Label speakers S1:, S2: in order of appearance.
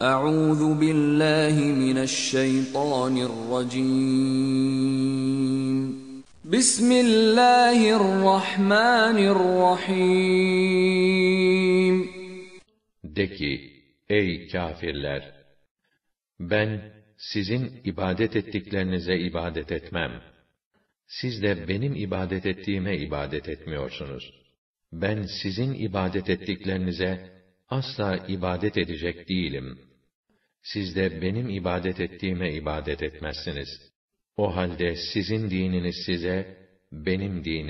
S1: Euzu billahi mineşşeytanirracim. Bismillahirrahmanirrahim.
S2: De ki, ey kafirler! Ben sizin ibadet ettiklerinize ibadet etmem. Siz de benim ibadet ettiğime ibadet etmiyorsunuz. Ben sizin ibadet ettiklerinize asla ibadet edecek değilim. Siz de benim ibadet ettiğime ibadet etmezsiniz. O halde sizin dininiz size, benim dinim